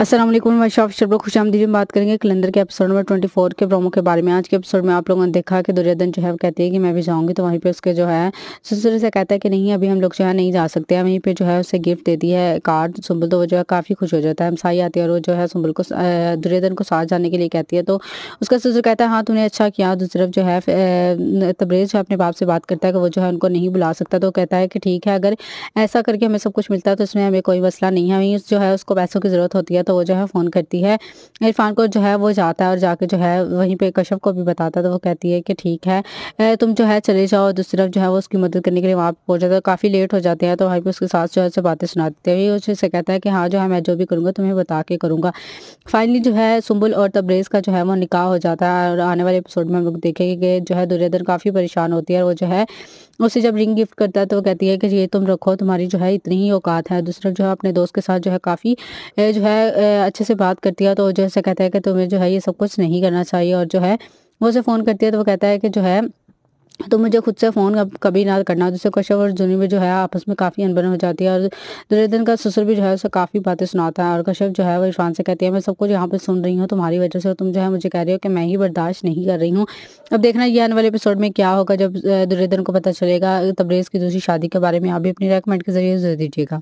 असल मैं शाफ शर्बा खुश आमदी में बात करेंगे कलंदर के एपिसोड नंबर 24 के प्रोमो के बारे में आज के एपिसोड में आप लोगों ने देखा कि दुर्योधन जो है वो कहती है कि मैं भी जाऊंगी तो वहीं पे उसके जो है ससुर से कहता है कि नहीं अभी हम लोग जो है नहीं जा सकते हैं वहीं पे जो है उसे गिफ्ट देती है कार्ड सुबुल तो वो जो है काफ़ी खुश हो जाता है हमसाई आती है और वो जो है सुबुल को दुर्योधन को साथ जाने के लिए कहती है तो उसका ससुर कहता है हाँ तुमने अच्छा किया दूसरी तरफ जो है तब्रेज़ जो अपने बाप से बात करता है कि वो जो है उनको नहीं बुला सकता तो कहता है कि ठीक है अगर ऐसा करके हमें सब कुछ मिलता है तो उसमें हमें कोई मसला नहीं है वहीं जो है उसको पैसों की ज़रूरत होती है तो तो वो जो है फ़ोन करती है इरफान को जो है वो जाता है और जाके जो है वहीं पर कशफ को भी बताता है तो वो कहती है कि ठीक है तुम जो है चले जाओ और दूसरी तरफ जो है वो उसकी मदद करने के लिए वहाँ पर पहुँच जाता है काफ़ी लेट हो जाते हैं तो भाई पर उसके साथ जो है उससे बातें सुना देते हैं उससे कहता है कि हाँ जो है मैं जो भी करूँगा तुम्हें बता के करूँगा फाइनली जो है सुम्बुल और तब्रेज़ का जो है वो निकाह हो जाता है और आने वाले एपिसोड में हम लोग देखेंगे कि जो है दुर्योधन काफ़ी परेशान होती है और वो जो है उसे जब रिंग गिफ्ट करता है तो वो कहती है कि ये तुम रखो तुम्हारी जो है इतनी ही औकात है दूसरा जो है अपने दोस्त के साथ जो है काफ़ी जो है अच्छे से बात करती है तो जैसे कहता है कि तुम्हें जो है ये सब कुछ नहीं करना चाहिए और जो है वो उसे फ़ोन करती है तो वो कहता है कि जो है तो मुझे खुद से फ़ोन कभी ना करना जिससे कश्यप और जुनी में जो है आपस में काफ़ी अनबन हो जाती है और दुर्योधन का ससुर भी जो है उसे काफ़ी बातें सुनाता है और कश्यप जो है वो इरफान से कहती है मैं सब कुछ यहाँ पे सुन रही हूँ तुम्हारी वजह से और तुम जो है मुझे कह रहे हो कि मैं ही बर्दाश्त नहीं कर रही हूँ अब देखना ये आने वाले एपिसोड में क्या होगा जब दुर्योधन को पता चलेगा तब्रेज़ की दूसरी शादी के बारे में आप भी अपनी रेकमेंड के जरिए जरूर दीजिएगा